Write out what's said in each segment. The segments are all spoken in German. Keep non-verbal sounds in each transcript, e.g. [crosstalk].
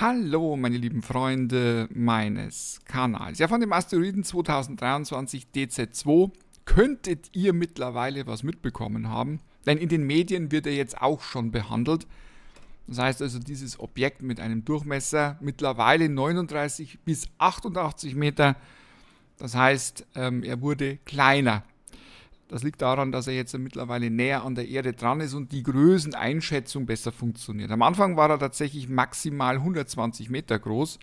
Hallo meine lieben Freunde meines Kanals. Ja, von dem Asteroiden 2023 dz 2 könntet ihr mittlerweile was mitbekommen haben, denn in den Medien wird er jetzt auch schon behandelt. Das heißt also, dieses Objekt mit einem Durchmesser mittlerweile 39 bis 88 Meter. Das heißt, ähm, er wurde kleiner das liegt daran, dass er jetzt mittlerweile näher an der Erde dran ist und die Größeneinschätzung besser funktioniert. Am Anfang war er tatsächlich maximal 120 Meter groß,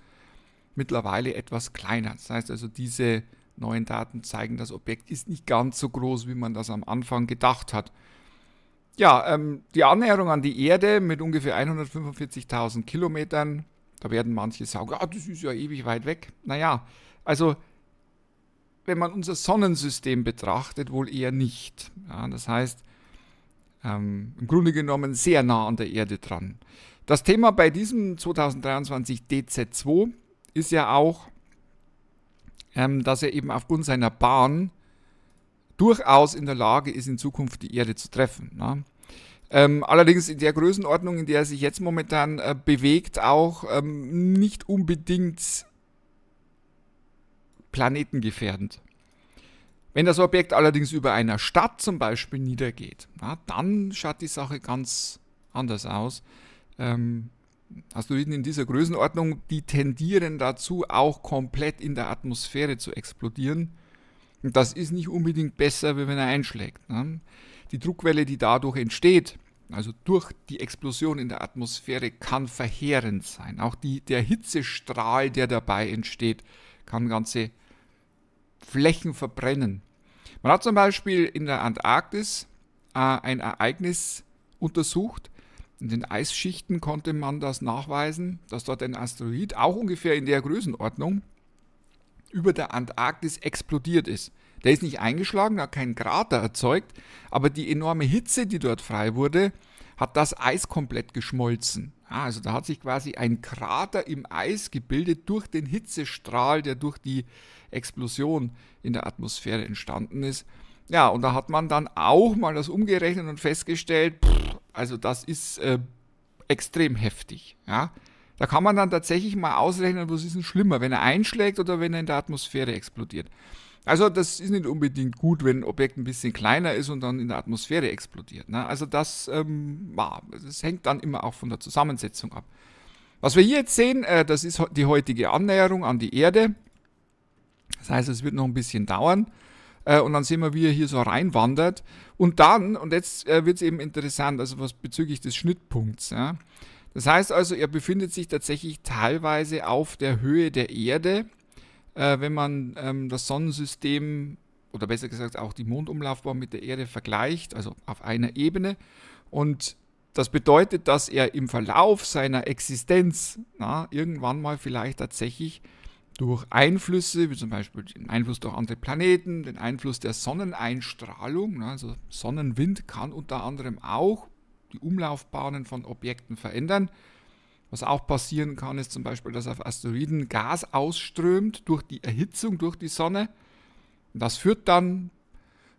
mittlerweile etwas kleiner. Das heißt also, diese neuen Daten zeigen, das Objekt ist nicht ganz so groß, wie man das am Anfang gedacht hat. Ja, ähm, die Annäherung an die Erde mit ungefähr 145.000 Kilometern, da werden manche sagen, ja, das ist ja ewig weit weg. Naja, also wenn man unser Sonnensystem betrachtet, wohl eher nicht. Ja, das heißt, ähm, im Grunde genommen sehr nah an der Erde dran. Das Thema bei diesem 2023 DZ2 ist ja auch, ähm, dass er eben aufgrund seiner Bahn durchaus in der Lage ist, in Zukunft die Erde zu treffen. Ne? Ähm, allerdings in der Größenordnung, in der er sich jetzt momentan äh, bewegt, auch ähm, nicht unbedingt planetengefährdend. Wenn das Objekt allerdings über einer Stadt zum Beispiel niedergeht, na, dann schaut die Sache ganz anders aus. Ähm, Asteroiden in dieser Größenordnung, die tendieren dazu, auch komplett in der Atmosphäre zu explodieren. Und das ist nicht unbedingt besser, wenn er einschlägt. Ne? Die Druckwelle, die dadurch entsteht, also durch die Explosion in der Atmosphäre, kann verheerend sein. Auch die, der Hitzestrahl, der dabei entsteht, kann ganze Flächen verbrennen. Man hat zum Beispiel in der Antarktis äh, ein Ereignis untersucht. In den Eisschichten konnte man das nachweisen, dass dort ein Asteroid, auch ungefähr in der Größenordnung, über der Antarktis explodiert ist. Der ist nicht eingeschlagen, hat keinen Krater erzeugt, aber die enorme Hitze, die dort frei wurde, hat das Eis komplett geschmolzen. Ah, also da hat sich quasi ein Krater im Eis gebildet durch den Hitzestrahl, der durch die Explosion in der Atmosphäre entstanden ist. Ja, und da hat man dann auch mal das umgerechnet und festgestellt, pff, also das ist äh, extrem heftig. Ja. Da kann man dann tatsächlich mal ausrechnen, was ist denn schlimmer, wenn er einschlägt oder wenn er in der Atmosphäre explodiert. Also das ist nicht unbedingt gut, wenn ein Objekt ein bisschen kleiner ist und dann in der Atmosphäre explodiert. Ne? Also das, ähm, das hängt dann immer auch von der Zusammensetzung ab. Was wir hier jetzt sehen, äh, das ist die heutige Annäherung an die Erde. Das heißt, es wird noch ein bisschen dauern. Äh, und dann sehen wir, wie er hier so reinwandert. Und dann, und jetzt äh, wird es eben interessant, also was bezüglich des Schnittpunkts. Ja? Das heißt also, er befindet sich tatsächlich teilweise auf der Höhe der Erde äh, wenn man ähm, das Sonnensystem oder besser gesagt auch die Mondumlaufbahn mit der Erde vergleicht, also auf einer Ebene. Und das bedeutet, dass er im Verlauf seiner Existenz na, irgendwann mal vielleicht tatsächlich durch Einflüsse, wie zum Beispiel den Einfluss durch andere Planeten, den Einfluss der Sonneneinstrahlung, also Sonnenwind kann unter anderem auch die Umlaufbahnen von Objekten verändern, was auch passieren kann, ist zum Beispiel, dass auf Asteroiden Gas ausströmt durch die Erhitzung, durch die Sonne. Das führt dann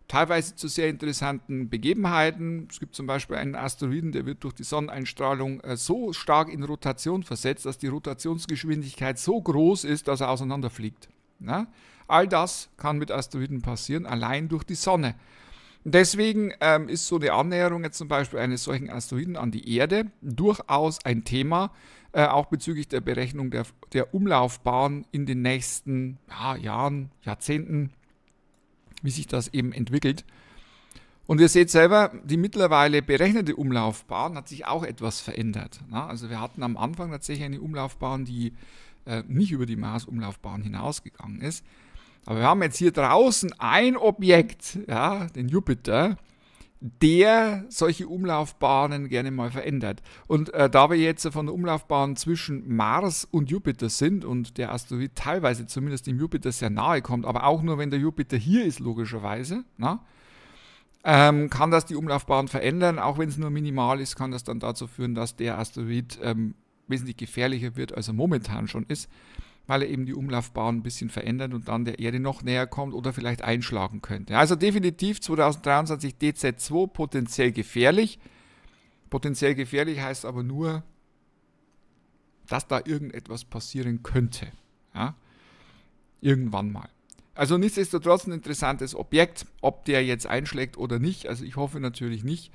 teilweise zu sehr interessanten Begebenheiten. Es gibt zum Beispiel einen Asteroiden, der wird durch die Sonneneinstrahlung äh, so stark in Rotation versetzt, dass die Rotationsgeschwindigkeit so groß ist, dass er auseinanderfliegt. Na? All das kann mit Asteroiden passieren, allein durch die Sonne. Deswegen ähm, ist so eine Annäherung jetzt zum Beispiel eines solchen Asteroiden an die Erde durchaus ein Thema, äh, auch bezüglich der Berechnung der, der Umlaufbahn in den nächsten ja, Jahren, Jahrzehnten, wie sich das eben entwickelt. Und ihr seht selber, die mittlerweile berechnete Umlaufbahn hat sich auch etwas verändert. Na, ne? also wir hatten am Anfang tatsächlich eine Umlaufbahn, die äh, nicht über die Mars-Umlaufbahn hinausgegangen ist. Aber wir haben jetzt hier draußen ein Objekt, ja, den Jupiter, der solche Umlaufbahnen gerne mal verändert. Und äh, da wir jetzt von der Umlaufbahn zwischen Mars und Jupiter sind und der Asteroid teilweise zumindest dem Jupiter sehr nahe kommt, aber auch nur, wenn der Jupiter hier ist, logischerweise, na, ähm, kann das die Umlaufbahn verändern. Auch wenn es nur minimal ist, kann das dann dazu führen, dass der Asteroid ähm, wesentlich gefährlicher wird, als er momentan schon ist weil er eben die Umlaufbahn ein bisschen verändert und dann der Erde noch näher kommt oder vielleicht einschlagen könnte. Also definitiv 2023 DZ2 potenziell gefährlich. Potenziell gefährlich heißt aber nur, dass da irgendetwas passieren könnte. Ja? Irgendwann mal. Also nichtsdestotrotz ein interessantes Objekt, ob der jetzt einschlägt oder nicht. Also ich hoffe natürlich nicht.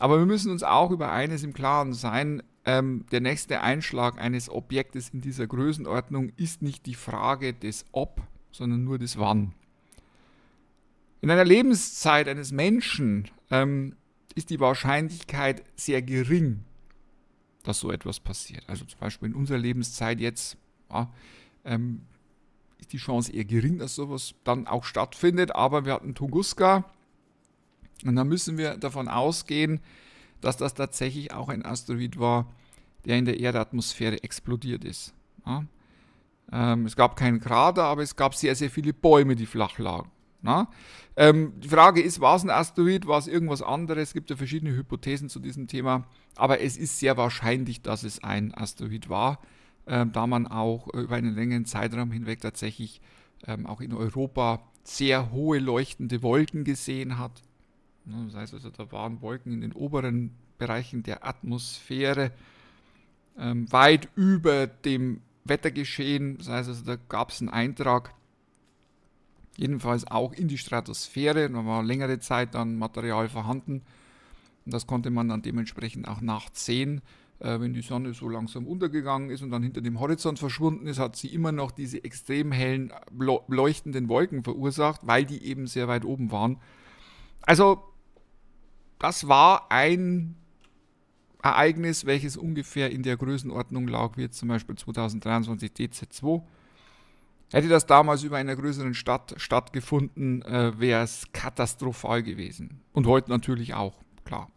Aber wir müssen uns auch über eines im Klaren sein, ähm, der nächste Einschlag eines Objektes in dieser Größenordnung ist nicht die Frage des Ob, sondern nur des Wann. In einer Lebenszeit eines Menschen ähm, ist die Wahrscheinlichkeit sehr gering, dass so etwas passiert. Also zum Beispiel in unserer Lebenszeit jetzt ja, ähm, ist die Chance eher gering, dass sowas dann auch stattfindet. Aber wir hatten Tunguska und da müssen wir davon ausgehen, dass das tatsächlich auch ein Asteroid war, der in der Erdatmosphäre explodiert ist. Ja? Ähm, es gab keinen Krater, aber es gab sehr, sehr viele Bäume, die flach lagen. Ähm, die Frage ist, war es ein Asteroid, war es irgendwas anderes? Es gibt ja verschiedene Hypothesen zu diesem Thema, aber es ist sehr wahrscheinlich, dass es ein Asteroid war, ähm, da man auch äh, über einen längeren Zeitraum hinweg tatsächlich ähm, auch in Europa sehr hohe leuchtende Wolken gesehen hat. Ne, das heißt also, da waren Wolken in den oberen Bereichen der Atmosphäre ähm, weit über dem Wettergeschehen. Das heißt also, da gab es einen Eintrag, jedenfalls auch in die Stratosphäre. Da war längere Zeit dann Material vorhanden. Und das konnte man dann dementsprechend auch nachts sehen. Äh, wenn die Sonne so langsam untergegangen ist und dann hinter dem Horizont verschwunden ist, hat sie immer noch diese extrem hellen, leuchtenden Wolken verursacht, weil die eben sehr weit oben waren. Also das war ein Ereignis, welches ungefähr in der Größenordnung lag, wie jetzt zum Beispiel 2023 dz 2 Hätte das damals über einer größeren Stadt stattgefunden, äh, wäre es katastrophal gewesen. Und heute natürlich auch, klar.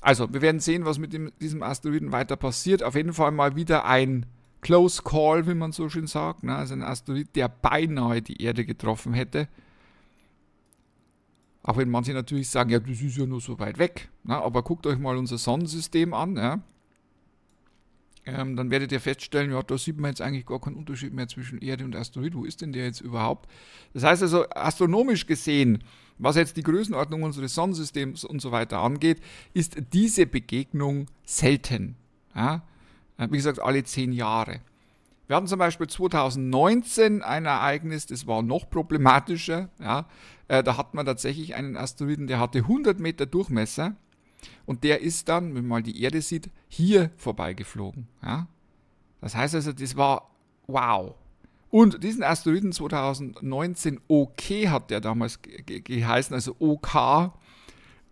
Also, wir werden sehen, was mit dem, diesem Asteroiden weiter passiert. Auf jeden Fall mal wieder ein Close Call, wie man so schön sagt. Ne? Also ein Asteroid, der beinahe die Erde getroffen hätte. Auch wenn manche natürlich sagen, ja, das ist ja nur so weit weg. Na, ne? aber guckt euch mal unser Sonnensystem an. Ja. Ähm, dann werdet ihr feststellen, ja, da sieht man jetzt eigentlich gar keinen Unterschied mehr zwischen Erde und Asteroid. Wo ist denn der jetzt überhaupt? Das heißt also, astronomisch gesehen, was jetzt die Größenordnung unseres Sonnensystems und so weiter angeht, ist diese Begegnung selten. Ja. Äh, wie gesagt, alle zehn Jahre. Wir hatten zum Beispiel 2019 ein Ereignis, das war noch problematischer. Ja, äh, da hat man tatsächlich einen Asteroiden, der hatte 100 Meter Durchmesser und der ist dann, wenn man mal die Erde sieht, hier vorbeigeflogen. Ja. Das heißt also, das war wow. Und diesen Asteroiden 2019 OK hat der damals geheißen, also OK,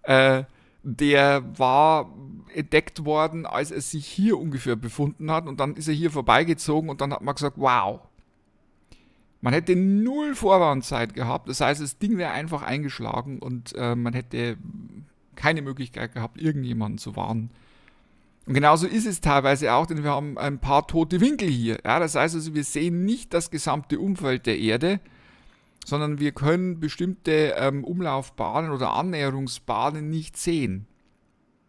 äh, der war entdeckt worden, als er sich hier ungefähr befunden hat. Und dann ist er hier vorbeigezogen und dann hat man gesagt, wow. Man hätte null Vorwarnzeit gehabt. Das heißt, das Ding wäre einfach eingeschlagen und äh, man hätte keine Möglichkeit gehabt, irgendjemanden zu warnen. Und genauso ist es teilweise auch, denn wir haben ein paar tote Winkel hier. Ja, das heißt also, wir sehen nicht das gesamte Umfeld der Erde, sondern wir können bestimmte ähm, Umlaufbahnen oder Annäherungsbahnen nicht sehen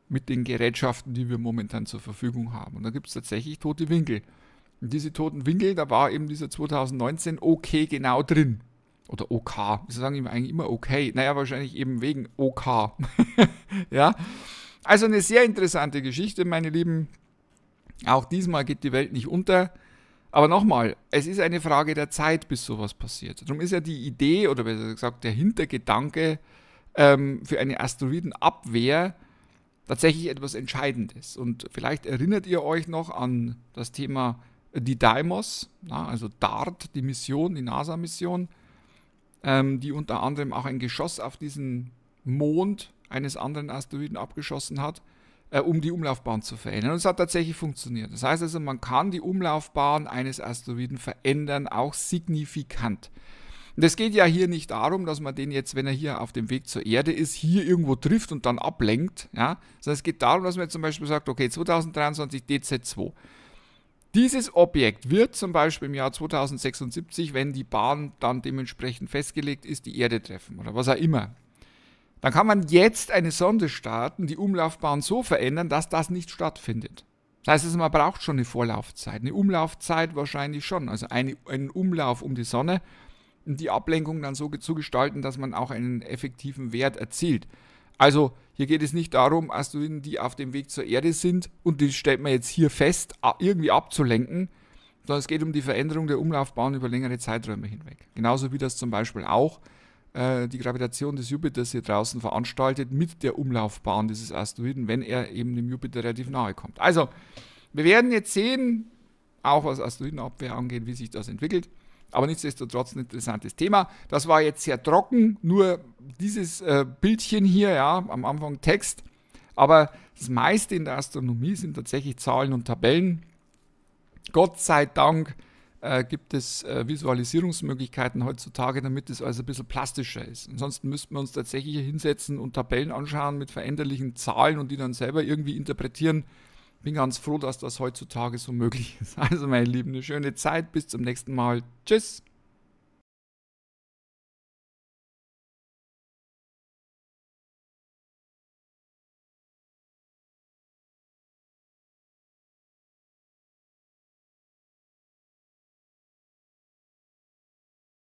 mit den Gerätschaften, die wir momentan zur Verfügung haben. Und da gibt es tatsächlich tote Winkel. Und diese toten Winkel, da war eben dieser 2019 okay genau drin. Oder OK. Sie sagen ihm eigentlich immer okay. Naja, wahrscheinlich eben wegen OK. [laughs] ja. Also eine sehr interessante Geschichte, meine Lieben. Auch diesmal geht die Welt nicht unter. Aber nochmal, es ist eine Frage der Zeit, bis sowas passiert. Darum ist ja die Idee oder besser gesagt der Hintergedanke ähm, für eine Asteroidenabwehr tatsächlich etwas Entscheidendes. Und vielleicht erinnert ihr euch noch an das Thema Didymos, na, also DART, die Mission, die NASA-Mission, ähm, die unter anderem auch ein Geschoss auf diesen Mond eines anderen Asteroiden abgeschossen hat, äh, um die Umlaufbahn zu verändern. Und es hat tatsächlich funktioniert. Das heißt also, man kann die Umlaufbahn eines Asteroiden verändern, auch signifikant. Und es geht ja hier nicht darum, dass man den jetzt, wenn er hier auf dem Weg zur Erde ist, hier irgendwo trifft und dann ablenkt. Ja? Sondern es geht darum, dass man jetzt zum Beispiel sagt, okay, 2023 DZ2. Dieses Objekt wird zum Beispiel im Jahr 2076, wenn die Bahn dann dementsprechend festgelegt ist, die Erde treffen oder was auch immer. Dann kann man jetzt eine Sonde starten, die Umlaufbahn so verändern, dass das nicht stattfindet. Das heißt, also man braucht schon eine Vorlaufzeit, eine Umlaufzeit wahrscheinlich schon, also einen Umlauf um die Sonne die Ablenkung dann so zu gestalten, dass man auch einen effektiven Wert erzielt. Also hier geht es nicht darum, Asteroiden, die auf dem Weg zur Erde sind und die stellt man jetzt hier fest, irgendwie abzulenken, sondern es geht um die Veränderung der Umlaufbahn über längere Zeiträume hinweg. Genauso wie das zum Beispiel auch äh, die Gravitation des Jupiters hier draußen veranstaltet mit der Umlaufbahn dieses Asteroiden, wenn er eben dem Jupiter relativ nahe kommt. Also, wir werden jetzt sehen, auch was Asteroidenabwehr angeht, wie sich das entwickelt. Aber nichtsdestotrotz ein interessantes Thema. Das war jetzt sehr trocken, nur dieses äh, Bildchen hier, ja, am Anfang Text. Aber das meiste in der Astronomie sind tatsächlich Zahlen und Tabellen. Gott sei Dank äh, gibt es äh, Visualisierungsmöglichkeiten heutzutage, damit es also ein bisschen plastischer ist. Ansonsten müssten wir uns tatsächlich hinsetzen und Tabellen anschauen mit veränderlichen Zahlen und die dann selber irgendwie interpretieren. Bin ganz froh, dass das heutzutage so möglich ist. [laughs] Also meine Lieben, eine schöne Zeit. Bis zum nächsten Mal. Tschüss.